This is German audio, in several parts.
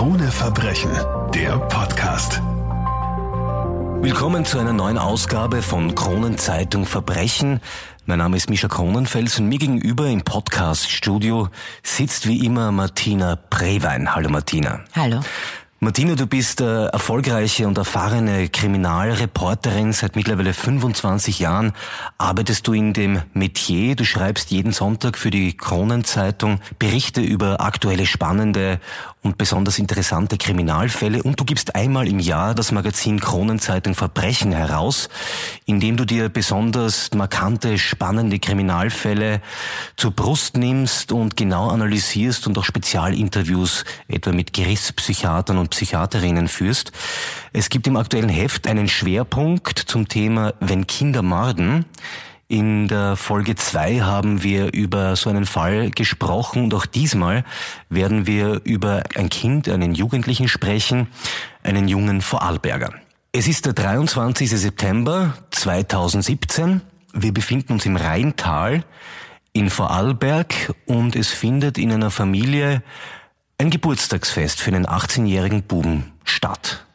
Krone Verbrechen, der Podcast. Willkommen zu einer neuen Ausgabe von Kronenzeitung Verbrechen. Mein Name ist Mischa Kronenfels und mir gegenüber im Podcast-Studio sitzt wie immer Martina Prewein. Hallo Martina. Hallo. Martina, du bist äh, erfolgreiche und erfahrene Kriminalreporterin. Seit mittlerweile 25 Jahren arbeitest du in dem Metier. Du schreibst jeden Sonntag für die Kronenzeitung Berichte über aktuelle spannende und besonders interessante Kriminalfälle und du gibst einmal im Jahr das Magazin Kronenzeitung Verbrechen heraus, in dem du dir besonders markante, spannende Kriminalfälle zur Brust nimmst und genau analysierst und auch Spezialinterviews etwa mit Gerichtspsychiatern und Psychiaterinnen führst. Es gibt im aktuellen Heft einen Schwerpunkt zum Thema Wenn Kinder morden. In der Folge 2 haben wir über so einen Fall gesprochen und auch diesmal werden wir über ein Kind, einen Jugendlichen sprechen, einen jungen Vorarlberger. Es ist der 23. September 2017. Wir befinden uns im Rheintal in Vorarlberg und es findet in einer Familie ein Geburtstagsfest für einen 18-jährigen Buben statt.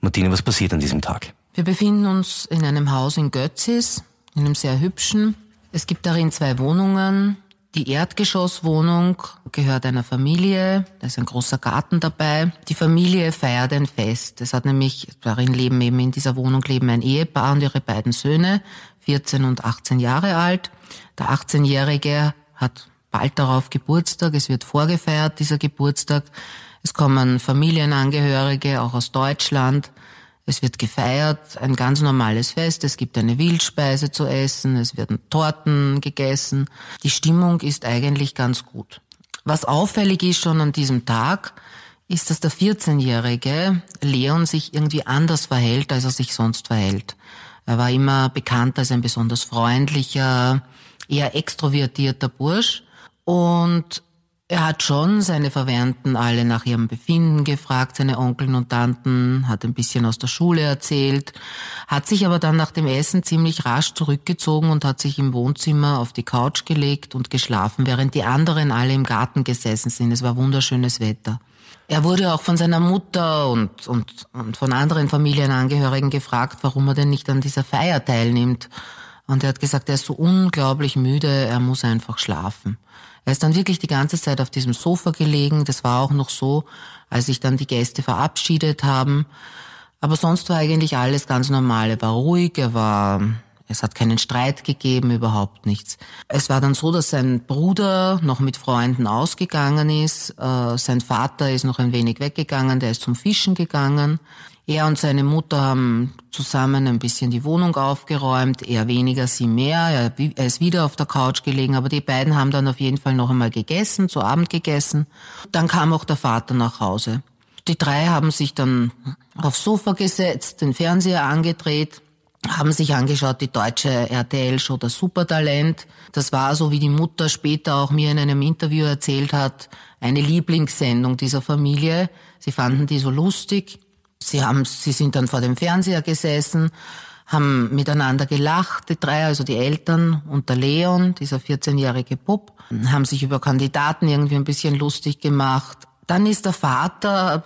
Martina, was passiert an diesem Tag? Wir befinden uns in einem Haus in Götzis in einem sehr hübschen. Es gibt darin zwei Wohnungen. Die Erdgeschosswohnung gehört einer Familie, da ist ein großer Garten dabei. Die Familie feiert ein Fest. Es hat nämlich, darin leben eben in dieser Wohnung leben ein Ehepaar und ihre beiden Söhne, 14 und 18 Jahre alt. Der 18-Jährige hat bald darauf Geburtstag, es wird vorgefeiert, dieser Geburtstag. Es kommen Familienangehörige auch aus Deutschland. Es wird gefeiert, ein ganz normales Fest. Es gibt eine Wildspeise zu essen, es werden Torten gegessen. Die Stimmung ist eigentlich ganz gut. Was auffällig ist schon an diesem Tag, ist, dass der 14-jährige Leon sich irgendwie anders verhält, als er sich sonst verhält. Er war immer bekannt als ein besonders freundlicher, eher extrovertierter Bursch. Und er hat schon seine Verwandten alle nach ihrem Befinden gefragt, seine Onkeln und Tanten, hat ein bisschen aus der Schule erzählt, hat sich aber dann nach dem Essen ziemlich rasch zurückgezogen und hat sich im Wohnzimmer auf die Couch gelegt und geschlafen, während die anderen alle im Garten gesessen sind. Es war wunderschönes Wetter. Er wurde auch von seiner Mutter und, und, und von anderen Familienangehörigen gefragt, warum er denn nicht an dieser Feier teilnimmt. Und er hat gesagt, er ist so unglaublich müde, er muss einfach schlafen. Er ist dann wirklich die ganze Zeit auf diesem Sofa gelegen. Das war auch noch so, als sich dann die Gäste verabschiedet haben. Aber sonst war eigentlich alles ganz normal. Er war ruhig, er war, es hat keinen Streit gegeben, überhaupt nichts. Es war dann so, dass sein Bruder noch mit Freunden ausgegangen ist. Äh, sein Vater ist noch ein wenig weggegangen, der ist zum Fischen gegangen. Er und seine Mutter haben zusammen ein bisschen die Wohnung aufgeräumt, er weniger, sie mehr. Er ist wieder auf der Couch gelegen, aber die beiden haben dann auf jeden Fall noch einmal gegessen, zu Abend gegessen. Dann kam auch der Vater nach Hause. Die drei haben sich dann aufs Sofa gesetzt, den Fernseher angedreht, haben sich angeschaut, die deutsche RTL-Show Das Supertalent. Das war so, wie die Mutter später auch mir in einem Interview erzählt hat, eine Lieblingssendung dieser Familie. Sie fanden die so lustig sie, haben, sie sind dann vor dem Fernseher gesessen, haben miteinander gelacht, die drei, also die Eltern und der Leon, dieser 14-jährige Bub, haben sich über Kandidaten irgendwie ein bisschen lustig gemacht. Dann ist der Vater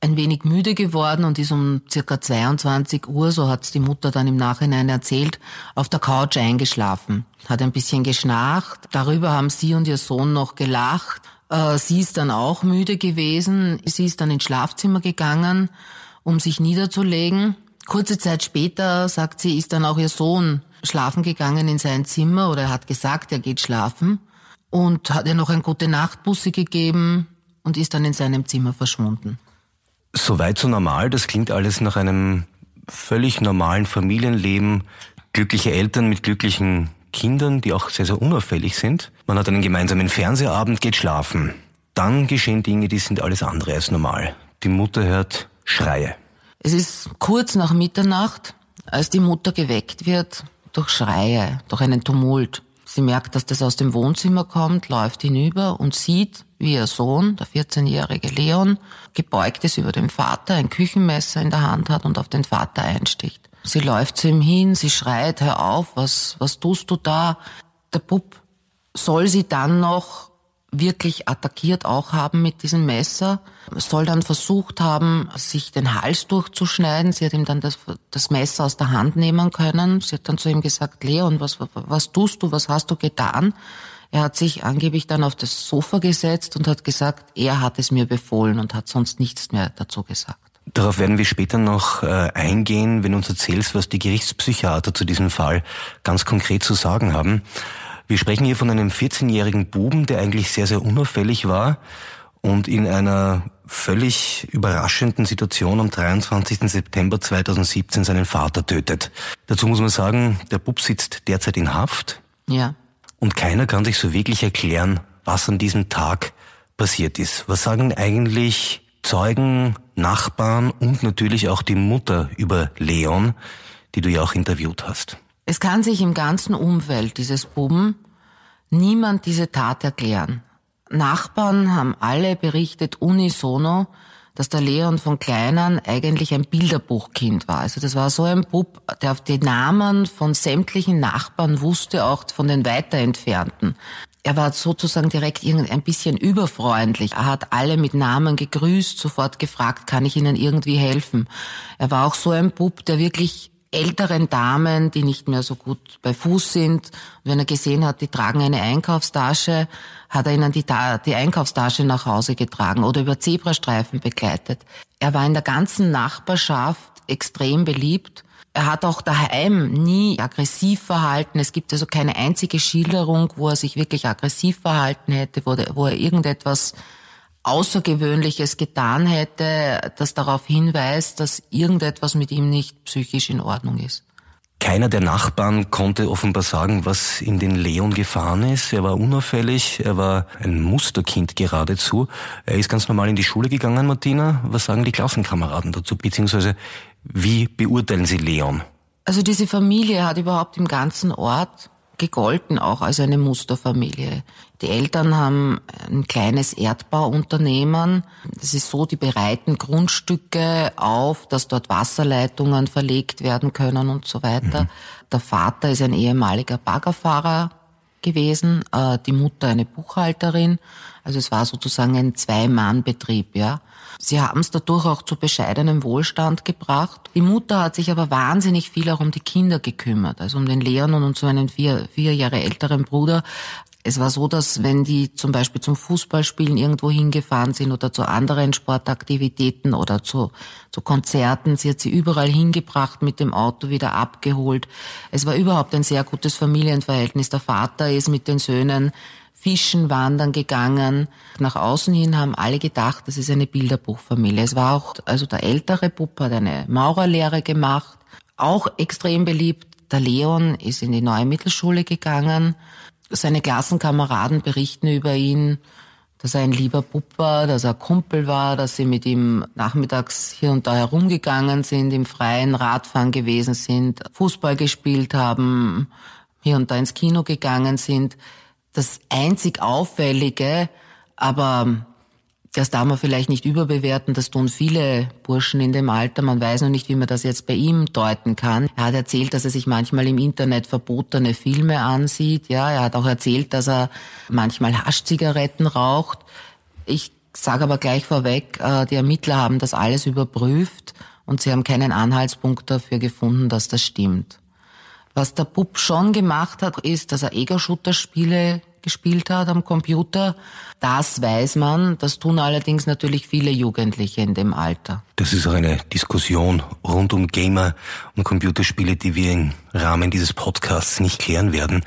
ein wenig müde geworden und ist um circa 22 Uhr, so hat es die Mutter dann im Nachhinein erzählt, auf der Couch eingeschlafen. Hat ein bisschen geschnarcht. Darüber haben sie und ihr Sohn noch gelacht. Äh, sie ist dann auch müde gewesen. Sie ist dann ins Schlafzimmer gegangen um sich niederzulegen. Kurze Zeit später, sagt sie, ist dann auch ihr Sohn schlafen gegangen in sein Zimmer oder hat gesagt, er geht schlafen und hat ihr noch ein gute Nachtbusse gegeben und ist dann in seinem Zimmer verschwunden. Soweit so normal, das klingt alles nach einem völlig normalen Familienleben, glückliche Eltern mit glücklichen Kindern, die auch sehr, sehr unauffällig sind. Man hat einen gemeinsamen Fernsehabend, geht schlafen. Dann geschehen Dinge, die sind alles andere als normal. Die Mutter hört Schreie. Es ist kurz nach Mitternacht, als die Mutter geweckt wird durch Schreie, durch einen Tumult. Sie merkt, dass das aus dem Wohnzimmer kommt, läuft hinüber und sieht, wie ihr Sohn, der 14-jährige Leon, gebeugt ist über dem Vater, ein Küchenmesser in der Hand hat und auf den Vater einsticht. Sie läuft zu ihm hin, sie schreit, hör auf, was, was tust du da? Der Bub soll sie dann noch wirklich attackiert auch haben mit diesem Messer, soll dann versucht haben, sich den Hals durchzuschneiden. Sie hat ihm dann das, das Messer aus der Hand nehmen können. Sie hat dann zu ihm gesagt, Leon, was, was tust du, was hast du getan? Er hat sich angeblich dann auf das Sofa gesetzt und hat gesagt, er hat es mir befohlen und hat sonst nichts mehr dazu gesagt. Darauf werden wir später noch äh, eingehen, wenn du uns erzählst, was die Gerichtspsychiater zu diesem Fall ganz konkret zu sagen haben. Wir sprechen hier von einem 14-jährigen Buben, der eigentlich sehr, sehr unauffällig war und in einer völlig überraschenden Situation am 23. September 2017 seinen Vater tötet. Dazu muss man sagen, der Bub sitzt derzeit in Haft. Ja. Und keiner kann sich so wirklich erklären, was an diesem Tag passiert ist. Was sagen eigentlich Zeugen, Nachbarn und natürlich auch die Mutter über Leon, die du ja auch interviewt hast? Es kann sich im ganzen Umfeld dieses Buben niemand diese Tat erklären. Nachbarn haben alle berichtet unisono, dass der Leon von Kleinern eigentlich ein Bilderbuchkind war. Also das war so ein Bub, der auf die Namen von sämtlichen Nachbarn wusste, auch von den weiter entfernten. Er war sozusagen direkt ein bisschen überfreundlich. Er hat alle mit Namen gegrüßt, sofort gefragt, kann ich Ihnen irgendwie helfen? Er war auch so ein Bub, der wirklich älteren Damen, die nicht mehr so gut bei Fuß sind. Und wenn er gesehen hat, die tragen eine Einkaufstasche, hat er ihnen die, die Einkaufstasche nach Hause getragen oder über Zebrastreifen begleitet. Er war in der ganzen Nachbarschaft extrem beliebt. Er hat auch daheim nie aggressiv verhalten. Es gibt also keine einzige Schilderung, wo er sich wirklich aggressiv verhalten hätte, wo er irgendetwas Außergewöhnliches getan hätte, das darauf hinweist, dass irgendetwas mit ihm nicht psychisch in Ordnung ist. Keiner der Nachbarn konnte offenbar sagen, was in den Leon gefahren ist. Er war unauffällig, er war ein Musterkind geradezu. Er ist ganz normal in die Schule gegangen, Martina. Was sagen die Klassenkameraden dazu? Beziehungsweise, wie beurteilen sie Leon? Also diese Familie hat überhaupt im ganzen Ort gegolten auch als eine Musterfamilie. Die Eltern haben ein kleines Erdbauunternehmen. Das ist so, die bereiten Grundstücke auf, dass dort Wasserleitungen verlegt werden können und so weiter. Mhm. Der Vater ist ein ehemaliger Baggerfahrer gewesen, äh, die Mutter eine Buchhalterin. Also es war sozusagen ein Zwei-Mann-Betrieb, ja. Sie haben es dadurch auch zu bescheidenem Wohlstand gebracht. Die Mutter hat sich aber wahnsinnig viel auch um die Kinder gekümmert, also um den Leon und um so einen vier, vier Jahre älteren Bruder. Es war so, dass wenn die zum Beispiel zum Fußballspielen irgendwo hingefahren sind oder zu anderen Sportaktivitäten oder zu, zu Konzerten, sie hat sie überall hingebracht, mit dem Auto wieder abgeholt. Es war überhaupt ein sehr gutes Familienverhältnis. Der Vater ist mit den Söhnen Fischen wandern gegangen. Nach außen hin haben alle gedacht, das ist eine Bilderbuchfamilie. Es war auch, also der ältere Puppe hat eine Maurerlehre gemacht, auch extrem beliebt. Der Leon ist in die neue Mittelschule gegangen seine Klassenkameraden berichten über ihn, dass er ein lieber Bub war, dass er Kumpel war, dass sie mit ihm nachmittags hier und da herumgegangen sind, im Freien Radfahren gewesen sind, Fußball gespielt haben, hier und da ins Kino gegangen sind. Das einzig Auffällige, aber das darf man vielleicht nicht überbewerten, das tun viele Burschen in dem Alter. Man weiß noch nicht, wie man das jetzt bei ihm deuten kann. Er hat erzählt, dass er sich manchmal im Internet verbotene Filme ansieht. Ja, er hat auch erzählt, dass er manchmal Haschzigaretten raucht. Ich sage aber gleich vorweg, äh, die Ermittler haben das alles überprüft und sie haben keinen Anhaltspunkt dafür gefunden, dass das stimmt. Was der Bub schon gemacht hat, ist, dass er Egerschutter-Spiele gespielt hat am Computer. Das weiß man, das tun allerdings natürlich viele Jugendliche in dem Alter. Das ist auch eine Diskussion rund um Gamer und Computerspiele, die wir im Rahmen dieses Podcasts nicht klären werden.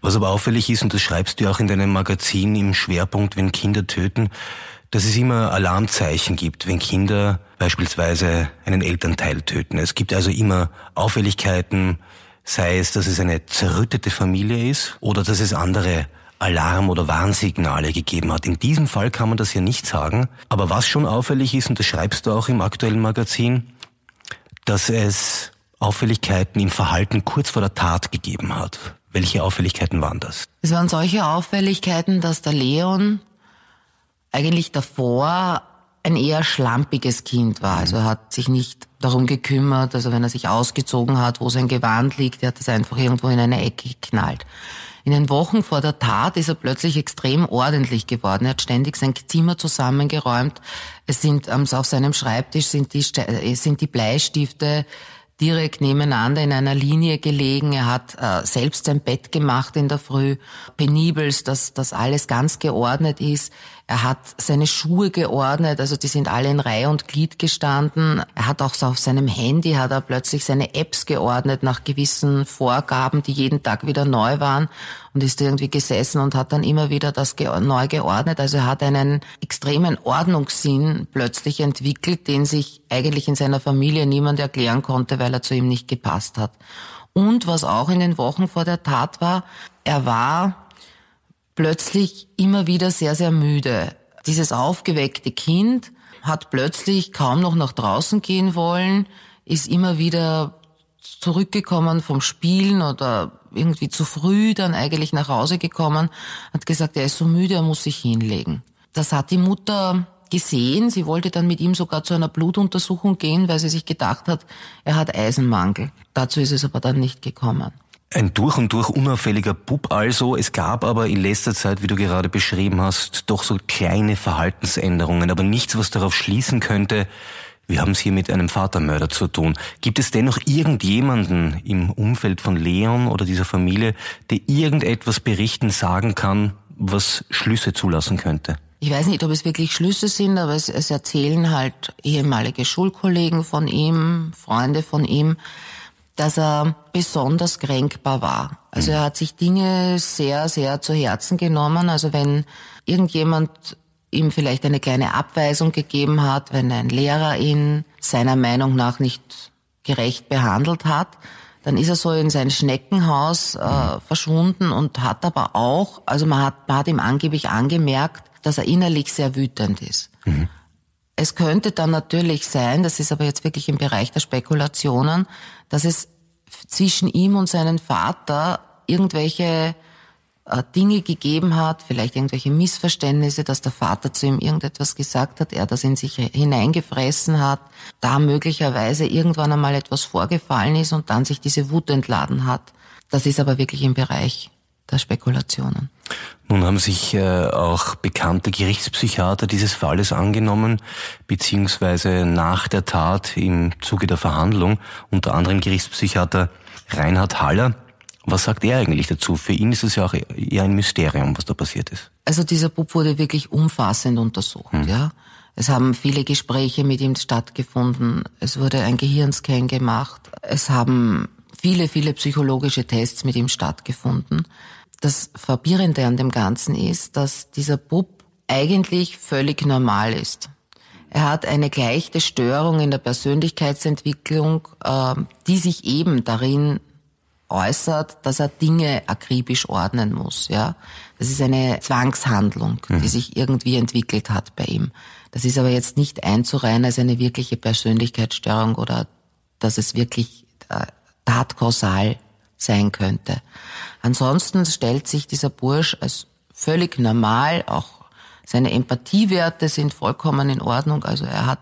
Was aber auffällig ist, und das schreibst du auch in deinem Magazin im Schwerpunkt, wenn Kinder töten, dass es immer Alarmzeichen gibt, wenn Kinder beispielsweise einen Elternteil töten. Es gibt also immer Auffälligkeiten, sei es, dass es eine zerrüttete Familie ist oder dass es andere Alarm- oder Warnsignale gegeben hat. In diesem Fall kann man das ja nicht sagen. Aber was schon auffällig ist, und das schreibst du auch im aktuellen Magazin, dass es Auffälligkeiten im Verhalten kurz vor der Tat gegeben hat. Welche Auffälligkeiten waren das? Es waren solche Auffälligkeiten, dass der Leon eigentlich davor ein eher schlampiges Kind war. Mhm. Also er hat sich nicht darum gekümmert, also wenn er sich ausgezogen hat, wo sein Gewand liegt, er hat es einfach irgendwo in eine Ecke geknallt. In den Wochen vor der Tat ist er plötzlich extrem ordentlich geworden. Er hat ständig sein Zimmer zusammengeräumt. Es sind ähm, auf seinem Schreibtisch sind die, äh, sind die Bleistifte direkt nebeneinander in einer Linie gelegen. Er hat äh, selbst sein Bett gemacht in der Früh, Penibels, dass das alles ganz geordnet ist. Er hat seine Schuhe geordnet, also die sind alle in Reihe und Glied gestanden. Er hat auch so auf seinem Handy hat er plötzlich seine Apps geordnet nach gewissen Vorgaben, die jeden Tag wieder neu waren und ist irgendwie gesessen und hat dann immer wieder das neu geordnet. Also er hat einen extremen Ordnungssinn plötzlich entwickelt, den sich eigentlich in seiner Familie niemand erklären konnte, weil er zu ihm nicht gepasst hat. Und was auch in den Wochen vor der Tat war, er war plötzlich immer wieder sehr, sehr müde. Dieses aufgeweckte Kind hat plötzlich kaum noch nach draußen gehen wollen, ist immer wieder zurückgekommen vom Spielen oder irgendwie zu früh dann eigentlich nach Hause gekommen, hat gesagt, er ist so müde, er muss sich hinlegen. Das hat die Mutter gesehen. Sie wollte dann mit ihm sogar zu einer Blutuntersuchung gehen, weil sie sich gedacht hat, er hat Eisenmangel. Dazu ist es aber dann nicht gekommen. Ein durch und durch unauffälliger Bub also. Es gab aber in letzter Zeit, wie du gerade beschrieben hast, doch so kleine Verhaltensänderungen, aber nichts, was darauf schließen könnte, wir haben es hier mit einem Vatermörder zu tun. Gibt es dennoch irgendjemanden im Umfeld von Leon oder dieser Familie, der irgendetwas berichten, sagen kann, was Schlüsse zulassen könnte? Ich weiß nicht, ob es wirklich Schlüsse sind, aber es, es erzählen halt ehemalige Schulkollegen von ihm, Freunde von ihm, dass er besonders kränkbar war. Also er mhm. hat sich Dinge sehr, sehr zu Herzen genommen. Also wenn irgendjemand ihm vielleicht eine kleine Abweisung gegeben hat, wenn ein Lehrer ihn seiner Meinung nach nicht gerecht behandelt hat, dann ist er so in sein Schneckenhaus äh, mhm. verschwunden und hat aber auch, also man hat, man hat ihm angeblich angemerkt, dass er innerlich sehr wütend ist. Mhm. Es könnte dann natürlich sein, das ist aber jetzt wirklich im Bereich der Spekulationen, dass es zwischen ihm und seinem Vater irgendwelche äh, Dinge gegeben hat, vielleicht irgendwelche Missverständnisse, dass der Vater zu ihm irgendetwas gesagt hat, er das in sich hineingefressen hat, da möglicherweise irgendwann einmal etwas vorgefallen ist und dann sich diese Wut entladen hat. Das ist aber wirklich im Bereich der Spekulationen. Nun haben sich äh, auch bekannte Gerichtspsychiater dieses Falles angenommen, beziehungsweise nach der Tat im Zuge der Verhandlung, unter anderem Gerichtspsychiater Reinhard Haller. Was sagt er eigentlich dazu? Für ihn ist es ja auch eher ein Mysterium, was da passiert ist. Also dieser Bub wurde wirklich umfassend untersucht, hm. ja. Es haben viele Gespräche mit ihm stattgefunden. Es wurde ein Gehirnscan gemacht. Es haben viele, viele psychologische Tests mit ihm stattgefunden das Frappierende an dem Ganzen ist, dass dieser Bub eigentlich völlig normal ist. Er hat eine gleiche Störung in der Persönlichkeitsentwicklung, ähm, die sich eben darin äußert, dass er Dinge akribisch ordnen muss. Ja, das ist eine Zwangshandlung, die mhm. sich irgendwie entwickelt hat bei ihm. Das ist aber jetzt nicht einzureihen als eine wirkliche Persönlichkeitsstörung oder dass es wirklich äh, tatkausal sein könnte. Ansonsten stellt sich dieser Bursch als völlig normal, auch seine Empathiewerte sind vollkommen in Ordnung, also er hat,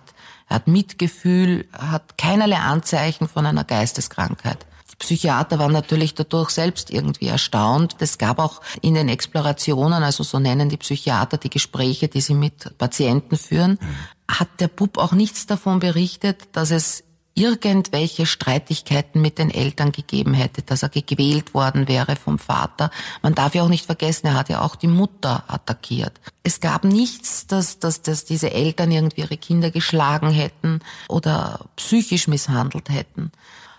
er hat Mitgefühl, hat keinerlei Anzeichen von einer Geisteskrankheit. Die Psychiater waren natürlich dadurch selbst irgendwie erstaunt. Es gab auch in den Explorationen, also so nennen die Psychiater die Gespräche, die sie mit Patienten führen, mhm. hat der Bub auch nichts davon berichtet, dass es irgendwelche Streitigkeiten mit den Eltern gegeben hätte, dass er gequält worden wäre vom Vater. Man darf ja auch nicht vergessen, er hat ja auch die Mutter attackiert. Es gab nichts, dass, dass, dass diese Eltern irgendwie ihre Kinder geschlagen hätten oder psychisch misshandelt hätten.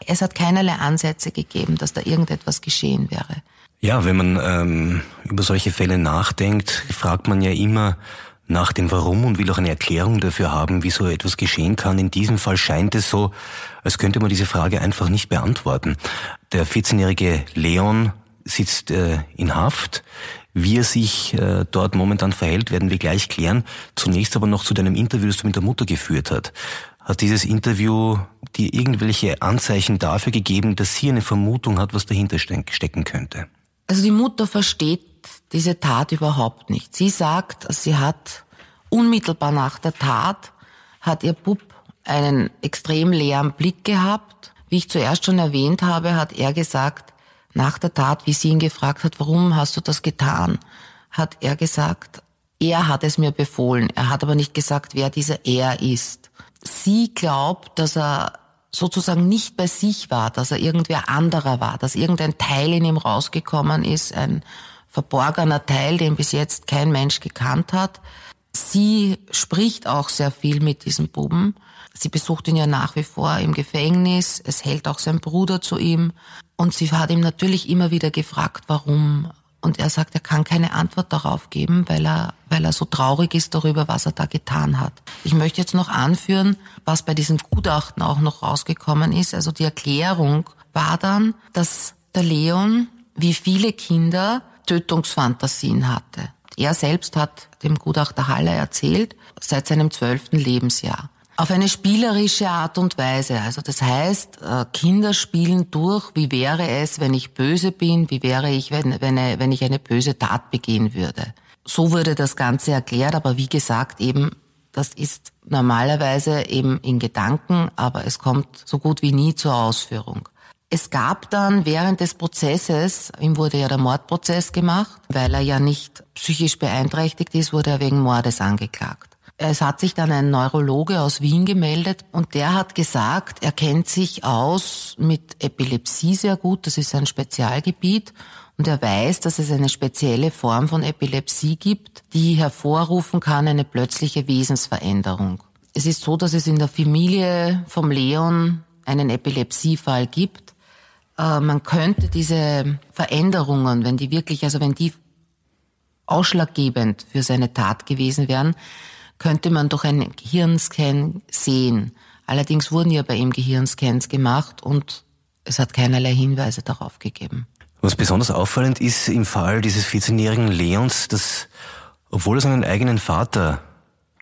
Es hat keinerlei Ansätze gegeben, dass da irgendetwas geschehen wäre. Ja, wenn man ähm, über solche Fälle nachdenkt, fragt man ja immer, nach dem Warum und will auch eine Erklärung dafür haben, wie so etwas geschehen kann. In diesem Fall scheint es so, als könnte man diese Frage einfach nicht beantworten. Der 14-jährige Leon sitzt äh, in Haft. Wie er sich äh, dort momentan verhält, werden wir gleich klären. Zunächst aber noch zu deinem Interview, das du mit der Mutter geführt hast. Hat dieses Interview dir irgendwelche Anzeichen dafür gegeben, dass sie eine Vermutung hat, was dahinter stecken könnte? Also die Mutter versteht diese Tat überhaupt nicht. Sie sagt, sie hat unmittelbar nach der Tat, hat ihr Bub einen extrem leeren Blick gehabt. Wie ich zuerst schon erwähnt habe, hat er gesagt, nach der Tat, wie sie ihn gefragt hat, warum hast du das getan, hat er gesagt, er hat es mir befohlen. Er hat aber nicht gesagt, wer dieser er ist. Sie glaubt, dass er sozusagen nicht bei sich war, dass er irgendwer anderer war, dass irgendein Teil in ihm rausgekommen ist, ein verborgener Teil, den bis jetzt kein Mensch gekannt hat. Sie spricht auch sehr viel mit diesem Buben. Sie besucht ihn ja nach wie vor im Gefängnis. Es hält auch sein Bruder zu ihm. Und sie hat ihm natürlich immer wieder gefragt, warum. Und er sagt, er kann keine Antwort darauf geben, weil er, weil er so traurig ist darüber, was er da getan hat. Ich möchte jetzt noch anführen, was bei diesem Gutachten auch noch rausgekommen ist. Also die Erklärung war dann, dass der Leon, wie viele Kinder, Tötungsfantasien hatte. Er selbst hat dem Gutachter Haller erzählt, seit seinem zwölften Lebensjahr. Auf eine spielerische Art und Weise. Also das heißt, äh, Kinder spielen durch, wie wäre es, wenn ich böse bin, wie wäre ich, wenn, wenn ich eine böse Tat begehen würde. So wurde das Ganze erklärt, aber wie gesagt, eben das ist normalerweise eben in Gedanken, aber es kommt so gut wie nie zur Ausführung. Es gab dann während des Prozesses, ihm wurde ja der Mordprozess gemacht, weil er ja nicht psychisch beeinträchtigt ist, wurde er wegen Mordes angeklagt. Es hat sich dann ein Neurologe aus Wien gemeldet und der hat gesagt, er kennt sich aus mit Epilepsie sehr gut, das ist ein Spezialgebiet und er weiß, dass es eine spezielle Form von Epilepsie gibt, die hervorrufen kann eine plötzliche Wesensveränderung. Es ist so, dass es in der Familie vom Leon einen Epilepsiefall gibt äh, man könnte diese Veränderungen, wenn die wirklich, also wenn die ausschlaggebend für seine Tat gewesen wären, könnte man doch einen Gehirnscan sehen. Allerdings wurden ja bei ihm Gehirnscans gemacht und es hat keinerlei Hinweise darauf gegeben. Was besonders auffallend ist im Fall dieses 14-jährigen Leons, dass, obwohl er seinen eigenen Vater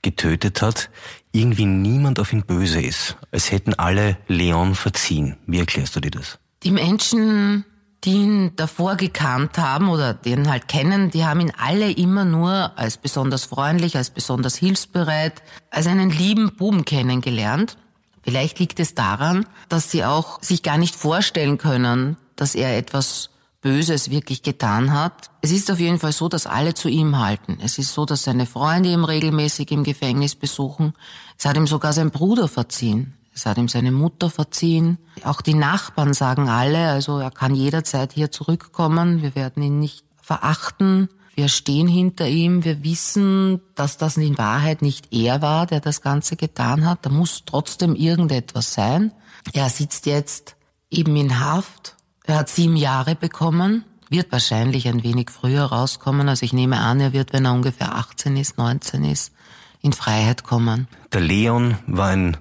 getötet hat, irgendwie niemand auf ihn böse ist. Es hätten alle Leon verziehen. Wie erklärst du dir das? die Menschen, die ihn davor gekannt haben oder den halt kennen, die haben ihn alle immer nur als besonders freundlich, als besonders hilfsbereit, als einen lieben Buben kennengelernt. Vielleicht liegt es daran, dass sie auch sich gar nicht vorstellen können, dass er etwas Böses wirklich getan hat. Es ist auf jeden Fall so, dass alle zu ihm halten. Es ist so, dass seine Freunde ihn regelmäßig im Gefängnis besuchen. Es hat ihm sogar sein Bruder verziehen. Das hat ihm seine Mutter verziehen. Auch die Nachbarn sagen alle, also er kann jederzeit hier zurückkommen. Wir werden ihn nicht verachten. Wir stehen hinter ihm. Wir wissen, dass das in Wahrheit nicht er war, der das Ganze getan hat. Da muss trotzdem irgendetwas sein. Er sitzt jetzt eben in Haft. Er hat sieben Jahre bekommen wird wahrscheinlich ein wenig früher rauskommen. Also ich nehme an, er wird, wenn er ungefähr 18 ist, 19 ist, in Freiheit kommen. Der Leon war ein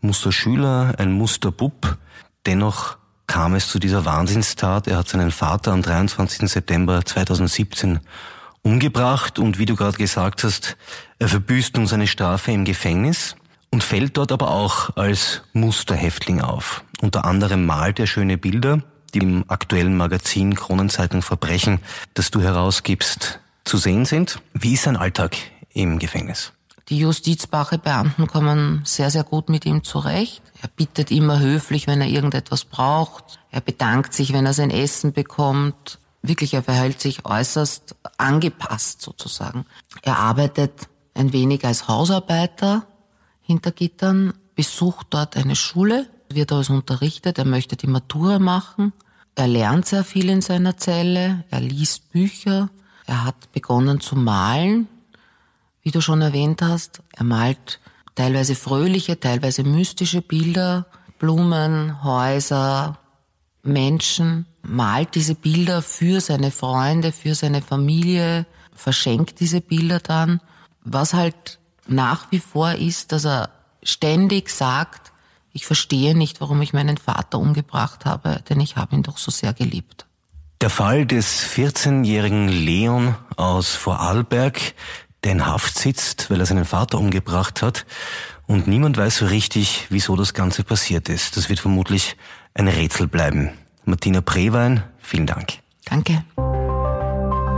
Musterschüler, ein Musterbub. Dennoch kam es zu dieser Wahnsinnstat. Er hat seinen Vater am 23. September 2017 umgebracht und wie du gerade gesagt hast, er verbüßt nun seine Strafe im Gefängnis und fällt dort aber auch als Musterhäftling auf. Unter anderem malt er schöne Bilder, die im aktuellen Magazin Kronenzeitung Verbrechen, das du herausgibst, zu sehen sind. Wie ist sein Alltag im Gefängnis? Die Justizbacher Beamten kommen sehr, sehr gut mit ihm zurecht. Er bittet immer höflich, wenn er irgendetwas braucht. Er bedankt sich, wenn er sein Essen bekommt. Wirklich, er verhält sich äußerst angepasst sozusagen. Er arbeitet ein wenig als Hausarbeiter hinter Gittern, besucht dort eine Schule, wird alles unterrichtet, er möchte die Matura machen. Er lernt sehr viel in seiner Zelle, er liest Bücher, er hat begonnen zu malen, wie du schon erwähnt hast, er malt teilweise fröhliche, teilweise mystische Bilder, Blumen, Häuser, Menschen, malt diese Bilder für seine Freunde, für seine Familie, verschenkt diese Bilder dann. Was halt nach wie vor ist, dass er ständig sagt, ich verstehe nicht, warum ich meinen Vater umgebracht habe, denn ich habe ihn doch so sehr geliebt. Der Fall des 14-jährigen Leon aus Vorarlberg der in Haft sitzt, weil er seinen Vater umgebracht hat. Und niemand weiß so richtig, wieso das Ganze passiert ist. Das wird vermutlich ein Rätsel bleiben. Martina Prewein, vielen Dank. Danke.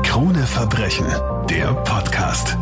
Krone Verbrechen, der Podcast.